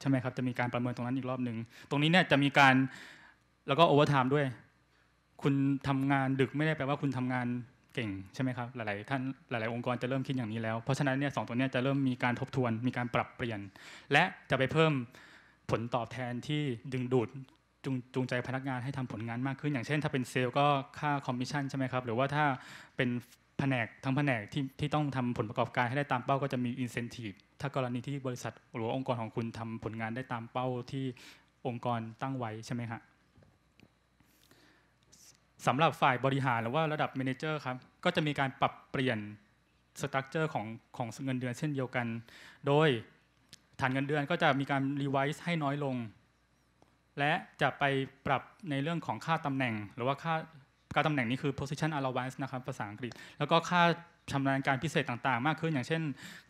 ใช่ไหมครับจะมีการประเมินตรงนั้นอีกรอบหนึ่งตรงนี้เนี่ยจะมีการแล้วก็โอเวอร์ไทม์ด้วย คุณทำงานดึกไม่ได้แปลว่าคุณทำงานเก่งใช่ไหมครับหลาย ๆ ท่านหลาย ๆ องค์กรจะเริ่มคิดอย่างนี้แล้วเพราะฉะนั้นเนี่ยสองตัวนี้จะเริ่มมีการทบทวนมีการปรับเปลี่ยน และจะไปเพิ่มผลตอบแทนที่ดึงดูดจจูงใจพนักงานให้ทำผลงานมากขึ้น อย่างเช่น ถ้าเป็นเซลล์ก็ค่าคอมมิชชั่นใช่ไหมครับหรือว่าถ้าเป็นแผนกทั้งแผนกที่ที่ต้องทำผลประกอบการให้ได้ตามเป้าก็จะมีอินเซนティブถ้ากรณีที่บริษัทหรือองค์กรของคุณทำผลงานได้ตามเป้าที่องค์กรตั้งไว้ใช่ไหมฮะสำหรับฝ่ายบริหารหรือว่าระดับเมนเจอร์ครับก็จะมีการปรับเปลี่ยนสตรัคเจอร์ของของเงินเดือนเช่นเดียวกันโดยฐานเงินเดือนก็จะมีการรีไวซ์ให้น้อยลงและจะไปปรับในเรื่องของค่าตำแหน่ง หรือว่าค่ากรตำแหน่งนี้คือ position allowance นะครับภาษาอังกฤษ แล้วก็ค่าชำนาญการพิเศษต่างๆ มากขึ้นอย่างเช่น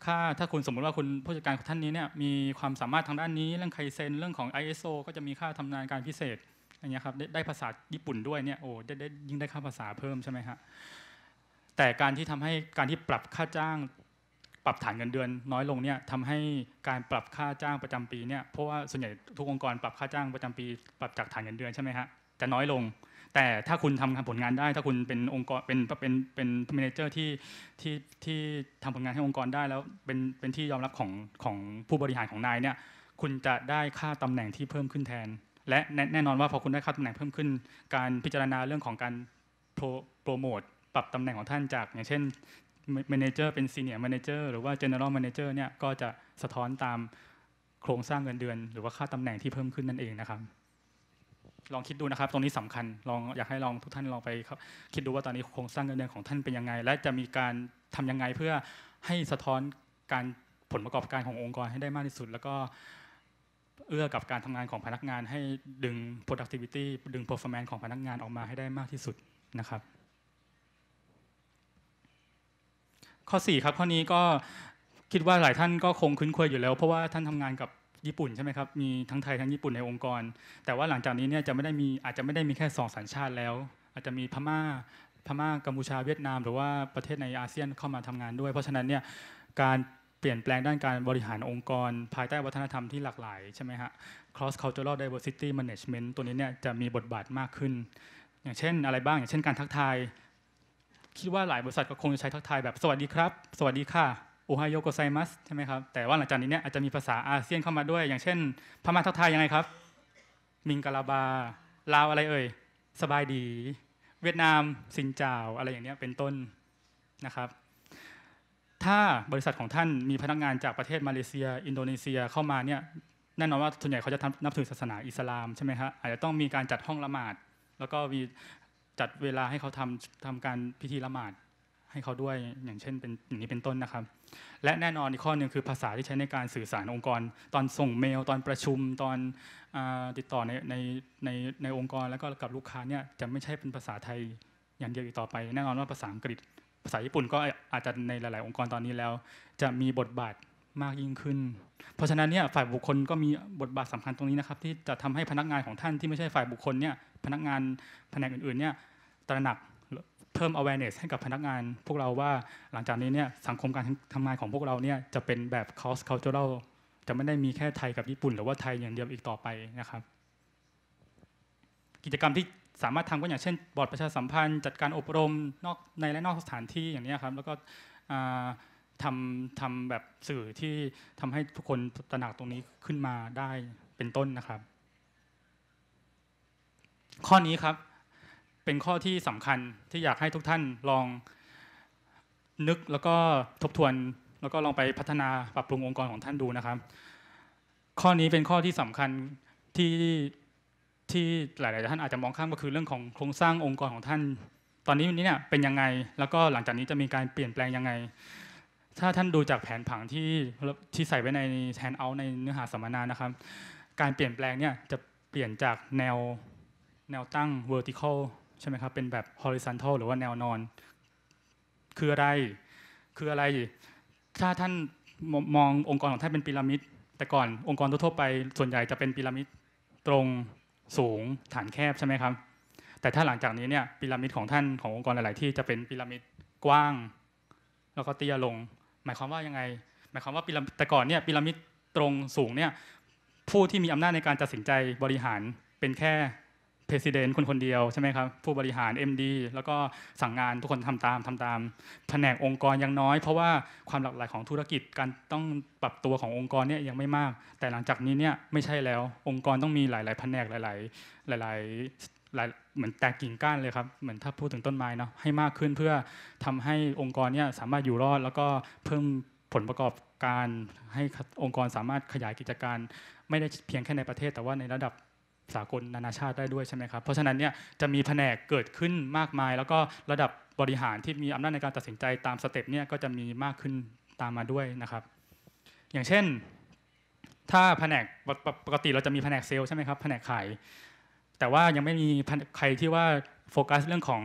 ค่าถ้าคุณสมมุติว่าคุณผู้จัดการท่านนี้เนี่ยมีความสามารถทางด้านนี้เรื่องไคเซนเรื่องของ ISO ก็จะมีค่าทำนาญการพิเศษอย่างเงี้ยครับได้ภาษาญี่ปุ่นด้วยเนี่ยโอ้ได้ยิ่งได้ค่าภาษาเพิ่มใช่ไหมฮะแต่การที่ทำให้การที่ปรับค่าจ้างปรับฐานเงินเดือน น้อยลงเนี่ยทำให้การปรับค่าจ้างประจำปีเนี่ยเพราะว่าส่วนใหญ่ทุกองค์กรปรับค่าจ้างประจำปี ปรับจากฐานเงินเดือนใช่ไหมฮะจะน้อยลงแต่ถ้าคุณทำผลงานได้ถ้าคุณเป็นองค์กรเป็นเป็นเป็นเนเจอร์ที่ที่ที่ทำผลงานให้องค์กรได้แล้วเป็นเป็นที่ยอมรับของของผู้บริหารของนายเนี่ยคุณจะได้ค่าตำแหน่งที่เพิ่มขึ้นแทน และแน่นอนว่าพอคุณได้ค่าตำแหน่งเพิ่มขึ้น การพิจารณาเรื่องของการโปรโมทปรับตำแหน่งของท่านจากอย่างเช่นเมนเจอร์เป็นซีเนียร์เมนเจอร์หรือว่าเจเนอเรลเมนเจอร์เนี่ยก็จะสะท้อนตาม โครงสร้างเงินเดือน หรือว่าค่าตำแหน่งที่เพิ่มขึ้นนั่นเองนะครับลองคิดดูนะครับตรงนี้สำคัญ ลองอยากให้ลองทุกท่านลองไปครับคิดดูว่าตอนนี้โครงสร้างเงินเดือนของท่านเป็นยังไง และจะมีการทํำยังไงเพื่อให้สะท้อนการผลประกอบการขององค์กรให้ได้มากที่สุด แล้วก็เอื้อกับการทำงานของพนักงานให้ดึง productivity ดึง performance ของพนักงานออกมาให้ได้มากที่สุดนะครับ ข้อ4ครับข้อนี้ก็คิดว่าหลายท่านก็คงคุ้นเคยอยู่แล้ว เพราะว่าท่านทำงานกับญี่ปุ่นใช่ไหมครับมีทั้งไทยทั้งญี่ปุ่นในองค์กร แต่ว่าหลังจากนี้เนี่ยจะไม่ได้มีอาจจะไม่ได้มีแค่สองสัญชาติแล้ว อาจจะมีพม่า พม่ากัมพูชาเวียดนาม หรือว่าประเทศในอาเซียนเข้ามาทำงานด้วยเพราะฉะนั้นเนี่ยการเปลี่ยนแปลงด้านการบริหารองค์กร ภายใต้วัฒนธรรมที่หลากหลายใช่ไหมฮะ cross cultural diversity management ตัวนี้เนี่ยจะมีบทบาทมากขึ้น อย่างเช่นอะไรบ้างอย่างเช่นการทักทายคิดว่าหลายบริษัทก็คงจะใช้ทักทายแบบสวัสดีครับ สวัสดีค่ะโอไฮโยโกไซมัสใช่ไหมครับแต่ว่าหลังจากนี้เนี่ยอาจจะมีภาษาอาเซียนเข้ามาด้วย อย่างเช่นพม่าทักทายยังไงครับมิงกะลาบาลาวอะไรเอ่ยสบายดี เวียดนามสินจาวอะไรอย่างเนี้ยเป็นต้นนะครับ ถ้าบริษัทของท่านมีพนักงานจากประเทศมาเลเซีย อินโดนีเซียเข้ามาเนี่ยแน่นอนว่าส่วนใหญ่เขาจะนับถือศาสนาอิสลามใช่ไหมับอาจจะต้องมีการจัดห้องละหมาด แล้วก็มีจัดเวลาให้เขาทำทำการพิธีละหมาดให้เขาด้วยอย่างเช่นเป็นอย่างนี้เป็นต้นนะครับและแน่นอนอีกข้อหนึ่งคือภาษาที่ใช้ในการสื่อสารองค์กร ตอนส่งเมลตอนประชุมตอนติดต่อในในในในองค์กรแล้วก็กับลูกค้าเนี่ยจะไม่ใช่เป็นภาษาไทยอย่างเดียวอีกต่อไปแน่นอนว่าภาษาอังกฤษภาษาญี่ปุ่นก็อาจจะในหลาย ๆองค์กรตอนนี้แล้ว จะมีบทบาทมากยิ่งขึ้น เพราะฉะนั้นเนี่ยฝ่ายบุคคลก็มีบทบาทสำคัญตรงนี้นะครับที่จะทำให้พนักงานของท่านที่ไม่ใช่ฝ่ายบุคคลเนี่ยพนักงานแผนกอื่น ๆ เนี่ยตระหนักเพิ่ม awareness ให้กับพนักงานพวกเราว่าหลังจากนี้เนี่ยสังคมการทำงานของพวกเราเนี่ยจะเป็นแบบ cross cultural จะไม่ได้มีแค่ไทยกับญี่ปุ่น หรือว่าไทยอย่างเดียวอีกต่อไปนะครับ กิจกรรมที่สามารถทำก็อย่างเช่นบอร์ดประชาสัมพันธ์ จัดการอบรมนอกในและนอกสถานที่อย่างนี้ครับแล้วก็ทำทำแบบสื่อที่ทำให้ทุกคนตระหนักตรงนี้ขึ้นมาได้เป็นต้นนะครับ ข้อนี้ครับเป็นข้อที่สำคัญที่อยากให้ทุกท่านลองนึกแล้วก็ทบทวน แล้วก็ลองไปพัฒนาปรับปรุงองค์กรของท่านดูนะครับ ข้อนี้เป็นข้อที่สำคัญที่ที่หลาย ๆ ท่านอาจจะมองข้ามก็คือเรื่องของโครงสร้างองค์กรของท่าน ตอนนี้นี้เนี่ยเป็นยังไงแล้วก็หลังจากนี้จะมีการเปลี่ยนแปลงยังไง ถ้าท่านดูจากแผนผังที่ที่ใส่ไว้ในแทนเอาในเนื้อหาสัมมนานะครับ การเปลี่ยนแปลงเนี่ยจะเปลี่ยนจากแนวแนวตั้ง vertical ใช่ไหมครับเป็นแบบ horizontal หรือว่าแนวนอน คืออะไร คืออะไร ถ้าท่านมององค์กรของท่านเป็นพีระมิด แต่ก่อนองค์กรทั่วไป ส่วนใหญ่จะเป็นพีระมิดตรงสูงฐานแคบใช่ไหมครับ แต่ถ้าหลังจากนี้เนี่ยพีระมิดของท่านขององค์กรหลาย ๆ ที่จะเป็นพีระมิดกว้าง แล้วก็เตี้ยลง หมายความว่ายังไงหมายความว่าพีระมิดแต่ก่อนเนี่ยพีระมิดตรงสูงเนี่ยผู้ที่มีอำนาจในการตัดสินใจบริหารเป็นแค่เพรสิดเนคนคนเดียวใช่ไหมครับผู้บริหาร MD แล้วก็สั่งงานทุกคนทำตามทำตาม แผนกองค์กรยังน้อย เพราะว่าความหลากหลายของธุรกิจการต้องปรับตัวขององค์กรเนี่ยยังไม่มาก แต่หลังจากนี้เนี่ยไม่ใช่แล้วองค์กรต้องมีหลาย ๆแผนกหลาย ๆ หลายๆหลายเหมือนแตกกิ่งก้านเลยครับเหมือนถ้าพูดถึงต้นไม้เนาะให้มากขึ้นเพื่อทำให้องค์กรเนี่ยสามารถอยู่รอด แล้วก็เพิ่มผลประกอบการ ให้องค์กรสามารถขยายกิจการ ไม่ได้เพียงแค่ในประเทศ แต่ว่าในระดับสากลนานาชาติได้ด้วยใช่ไหมครับเพราะฉะนั้นเนี่ยจะมีแผนกเกิดขึ้นมากมาย แล้วก็ระดับบริหารที่มีอำนาจในการตัดสินใจตามสเต็ปเนี่ยก็จะมีมากขึ้นตามมาด้วยนะครับอย่างเช่นถ้าแผนกปกติเราจะมีแผนกเซลล์ใช่ไหมครับแผนกขายแต่ว่ายังไม่มีใครที่ว่าโฟกัสเรื่องของ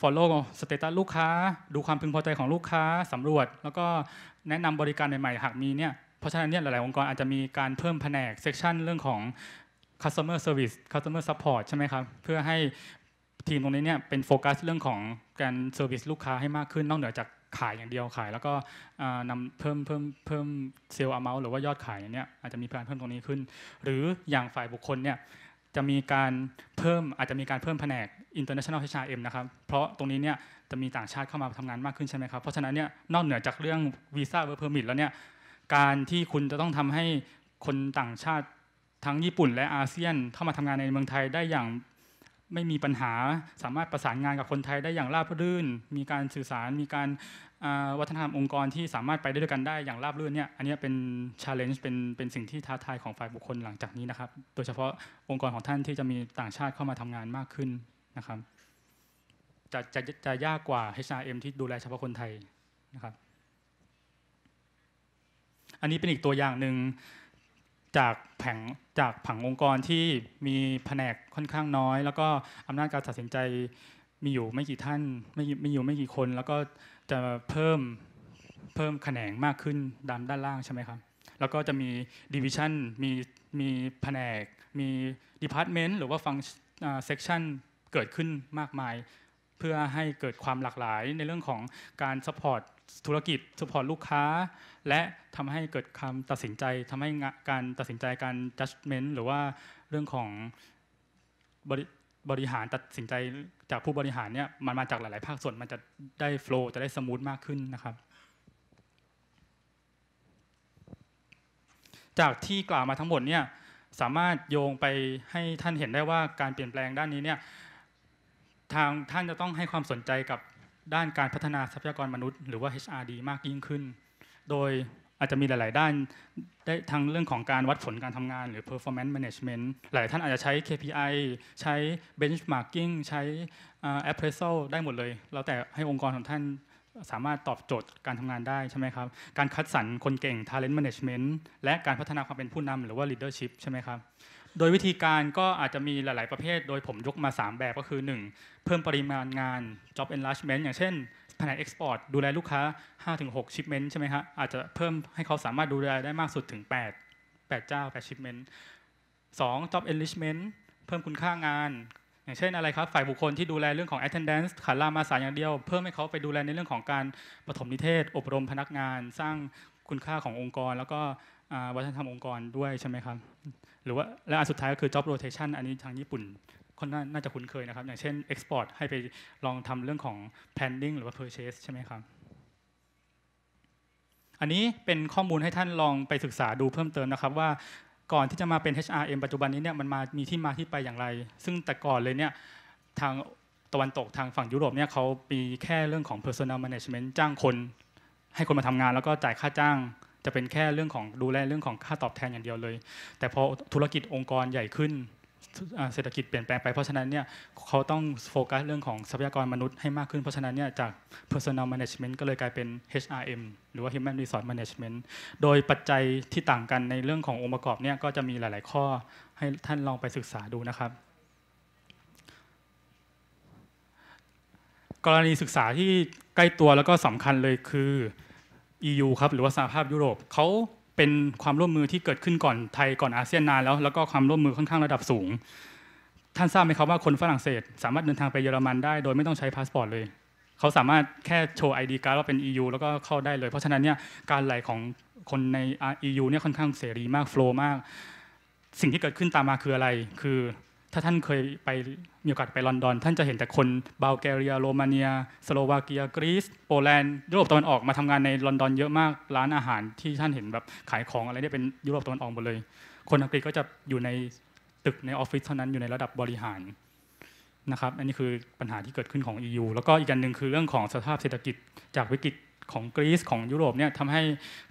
follow สเตตัสลูกค้าดูความพึงพอใจของลูกค้าสำรวจแล้วก็แนะนำบริการใหม่ๆหากมีเนี่ยเพราะฉะนั้นเนี่ยหลาย ๆ องค์กรอาจจะมีการเพิ่มแผนกเซกชันเรื่องของ customer service customer support ใช่ไหมครับเพื่อให้ทีมตรงนี้เนี่ยเป็นโฟกัสเรื่องของการเซอร์วิสลูกค้าให้มากขึ้นนอกเหนือจากขายอย่างเดียวขายแล้วก็นำเพิ่มเพิ่มเพิ่มเซลล์อเมาหรือว่ายอดขายอย่างเนี้ยอาจจะมีการเพิ่มตรงนี้ขึ้น หรืออย่างฝ่ายบุคคลเนี่ยจะมีการเพิ่มอาจจะมีการเพิ่มแผนก international HRM นะครับเพราะตรงนี้เนี่ยจะมีต่างชาติเข้ามาทำงานมากขึ้นใช่ไหมครับเพราะฉะนั้นเนี่ยนอกเหนือจากเรื่องวีซ่าเวอร์เพอร์มิทแล้วเนี่ยการที่คุณจะต้องทำให้คนต่างชาติทั้งญี่ปุ่นและอาเซียนเข้ามาทำงานในเมืองไทยได้อย่างไม่มีปัญหา สามารถประสานงานกับคนไทยได้อย่างราบรื่น มีการสื่อสารมีการวัฒนธรรมองค์กรที่สามารถไปได้ด้วยกันได้อย่างราบรื่นเนี่ยอันนี้เป็นชาเลนจ์เป็นเป็นสิ่งที่ท้าทายของฝ่ายบุคคลหลังจากนี้นะครับ โดยเฉพาะองค์กรของท่านที่จะมีต่างชาติเข้ามาทำงานมากขึ้นนะครับจะจะจะยากกว่า HRM ที่ดูแลเฉพาะคนไทยนะครับอันนี้เป็นอีกตัวอย่างหนึ่งจากแผงจากผังองค์กรที่มีแผนกค่อนข้างน้อย แล้วก็อำนาจการตัดสินใจมีอยู่ไม่กี่ท่าน ไม่มีอยู่ไม่กี่คน แล้วก็จะเพิ่มเพิ่มแขนงมากขึ้นด้านด้านล่างใช่ไหมครับ แล้วก็จะมีดีวิชันมีมีแผนก มีดีพาร์ตเมนต์หรือว่าฟังเซกชันเกิดขึ้นมากมาย เพื่อให้เกิดความหลากหลายในเรื่องของการซัพพอร์ตธุรกิจสปอร์ตลูกค้าและทำให้เกิดคำตัดสินใจทำให้การตัดสินใจการ judgment หรือว่าเรื่องของบริบริหารตัดสินใจจากผู้บริหารเนี่ยมันมาจากหลาย ๆ ภาคส่วนมันจะได้โฟล์จะได้สมูทมากขึ้นนะครับ จากที่กล่าวมาทั้งหมดเนี่ยสามารถโยงไปให้ท่านเห็นได้ว่าการเปลี่ยนแปลงด้านนี้เนี่ยทางท่านจะต้องให้ความสนใจกับด้านการพัฒนาทรัพยากรมนุษย์หรือว่า HRD มากยิ่งขึ้น โดยอาจจะมีหลาย ๆ ด้านได้ทั้งเรื่องของการวัดผลการทำงาน หรือ performance management หลายท่านอาจจะใช้ KPI ใช้ benchmarking ใช้ appraisal ได้หมดเลย แล้วแต่ให้องค์กรของท่านสามารถตอบโจทย์การทำงานได้ใช่ไหมครับ การคัดสรรคนเก่ง talent management และการพัฒนาความเป็นผู้นำหรือว่า leadership ใช่ไหมครับโดยวิธีการก็อาจจะมีหลาย ๆ ประเภท โดยผมยกมา 3 แบบก็คือ 1. เพิ่มปริมาณงาน job enlargement อย่างเช่นแผนก export ดูแลลูกค้า 5-6 shipment ใช่ไหมฮะอาจจะเพิ่มให้เขาสามารถดูแลได้มากสุดถึง 8 8เจ้า8 shipment 2 job enrichment เพิ่มคุณค่างานอย่างเช่นอะไรครับฝ่ายบุคคลที่ดูแลเรื่องของ attendance ขาลามาสายอย่างเดียว เพิ่มให้เขาไปดูแลในเรื่องของการปฐมนิเทศ อบรมพนักงาน สร้างคุณค่าขององค์กรแล้วก็วัฒนธรรมองค์กรด้วยใช่ไหมครับหรือว่าและอันสุดท้ายก็คือ job rotation อันนี้ทางญี่ปุ่นคนน่าจะคุ้นเคยนะครับอย่างเช่น export ให้ไปลองทำเรื่องของ planning หรือว่า purchase ใช่ไหมครับอันนี้เป็นข้อมูลให้ท่านลองไปศึกษาดูเพิ่มเติมนะครับว่าก่อนที่จะมาเป็น HRM ปัจจุบันนี้เนี่ยมันมามีที่มาที่ไปอย่างไร ซึ่งแต่ก่อนเลยเนี่ยทางตะวันตกทางฝั่งยุโรปเนี่ยเขามีแค่เรื่องของ personal management จ้างคนให้คนมาทำงานแล้วก็จ่ายค่าจ้างจะเป็นแค่เรื่องของดูแลเรื่องของค่าตอบแทนอย่างเดียวเลย แต่พอธุรกิจองค์กรใหญ่ขึ้น เศรษฐกิจเปลี่ยนแปลงไปเพราะฉะนั้นเนี่ยเขาต้องโฟกัสเรื่องของทรัพยากรมนุษย์ให้มากขึ้นเพราะฉะนั้นเนี่ยจาก personal management ก็เลยกลายเป็น HRM หรือว่า human resource management โดยปัจจัยที่ต่างกันในเรื่องขององค์ประกอบเนี่ยก็จะมีหลายๆ ข้อให้ท่านลองไปศึกษาดูนะครับ กรณีศึกษาที่ใกล้ตัวแล้วก็สำคัญเลยคือ EU ครับหรือว่าสหภาพยุโรปเขาเป็นความร่วมมือที่เกิดขึ้นก่อนไทยก่อนอาเซียนนานแล้วแล้วก็ความร่วมมือค่อนข้างระดับสูง ท่านทราบไหมครับว่าคนฝรั่งเศสสามารถเดินทางไปเยอรมันได้ โดยไม่ต้องใช้พาสปอร์ตเลยเขาสามารถแค่โชว์ไอดีการ์ดว่าเป็น EU แล้วก็เข้าได้เลยเพราะฉะนั้นเนี่ยการไหลของคนใน EU เนี่ยค่อนข้างเสรีมากโฟล์มาก สิ่งที่เกิดขึ้นตามมาคืออะไร คือถ้าท่านเคยไปมีโอกาสไปลอนดอน ท่านจะเห็นแต่คนบัลแกเรียโรมาเนีย สโลวาเกียกรีซโปแลนด์ยุโรปตะวันออกมาทำงานในลอนดอน เยอะมากร้านอาหารที่ท่านเห็นแบบขายของอะไรเนี่ยเป็นยุโรปตะวันออกหมดเลย คนอังกฤษก็จะอยู่ในตึกในออฟฟิศเท่านั้นอยู่ในระดับบริหารนะครับอันนี้คือปัญหาที่เกิดขึ้นของ EU แล้วก็อีกอันหนึ่งคือเรื่องของสภาพเศรษฐกิจจากวิกฤตของกรีซของยุโรปเนี่ยทำให้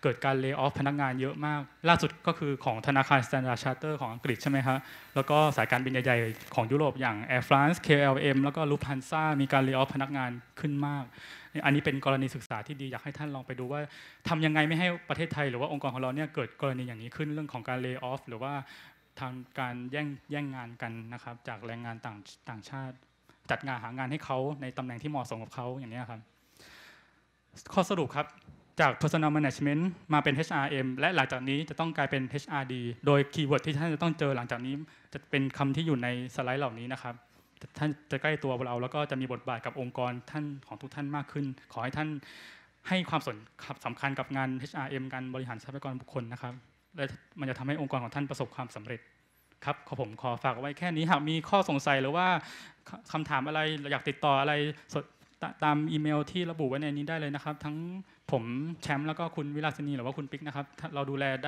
เกิดการเลี้ออฟพนักงานเยอะมาก ล่าสุดก็คือของธนาคารสแตนดาร์ดชาร์เตอร์ของอังกฤษใช่ไหมครับแล้วก็สายการบินใหญ่ๆของยุโรปอย่าง Air France KLM แล้วก็ลูพันซ่ามีการเลี้ออฟพนักงานขึ้นมาก อันนี้เป็นกรณีศึกษาที่ดีอยากให้ท่านลองไปดูว่าทำยังไงไม่ให้ประเทศไทย หรือว่าองค์กรของเราเนี่ยเกิดกรณีอย่างนี้ขึ้นเรื่องของการเลิกออฟหรือว่าทางการแย่งแย่งงานกันนะครับจากแรงงานต่างต่างชาติ จัดงานหางานให้เขาในตำแหน่งที่เหมาะสมกับเขาอย่างนี้ครับข้อสรุปครับจาก personal management มาเป็น HRM และหลังจากนี้จะต้องกลายเป็น HRD โดยคีย์เวิร์ดที่ท่านจะต้องเจอหลังจากนี้ จะเป็นคำที่อยู่ในสไลด์เหล่านี้นะครับท่านจะใกล้ตัวเรา แล้วก็จะมีบทบาทกับองค์กรท่านของทุกท่านมากขึ้น ขอให้ท่านให้ความสนสำคัญกับงาน HRM การบริหารทรัพยากรบุคคลนะครับและมันจะทำให้องค์กรของท่านประสบความสำเร็จครับขอผมขอฝากไว้แค่นี้หากมีข้อสงสัยหรือว่า คำถามอะไรอยากติดต่ออะไรตตามอีเมล ที่ระบุไว้ในนี้ได้เลยนะครับทั้งผมแชมป์แล้วก็คุณวิลาสินีหรือว่าคุณปิ๊กนะครับเราดูแลด้